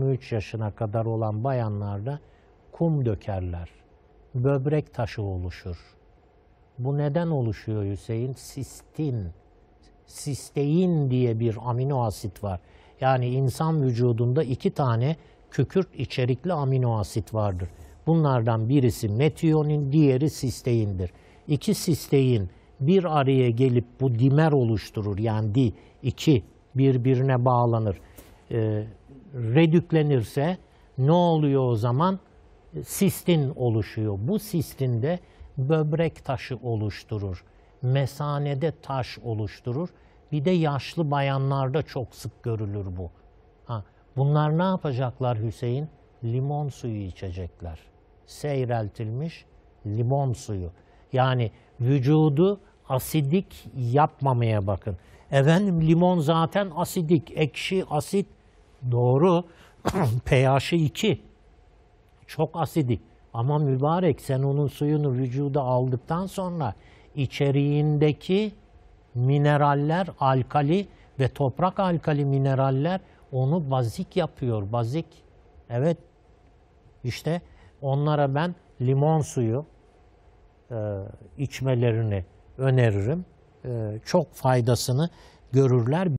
3 yaşına kadar olan bayanlarda kum dökerler. Böbrek taşı oluşur. Bu neden oluşuyor Hüseyin? Sistin. Sistein diye bir amino asit var. Yani insan vücudunda iki tane kükürt içerikli amino asit vardır. Bunlardan birisi metiyonin, diğeri sisteindir. İki sistein bir araya gelip bu dimer oluşturur. Yani di, iki birbirine bağlanır. Ee, redüklenirse ne oluyor o zaman? Sistin oluşuyor. Bu sistinde böbrek taşı oluşturur. Mesanede taş oluşturur. Bir de yaşlı bayanlarda çok sık görülür bu. Ha, bunlar ne yapacaklar Hüseyin? Limon suyu içecekler. Seyreltilmiş limon suyu. Yani vücudu asidik yapmamaya bakın. Efendim limon zaten asidik, ekşi, asit Doğru. pH 2. Çok asidik. Ama mübarek sen onun suyunu vücuda aldıktan sonra içeriğindeki mineraller alkali ve toprak alkali mineraller onu bazik yapıyor. Bazik. Evet. işte onlara ben limon suyu e, içmelerini öneririm. E, çok faydasını görürler.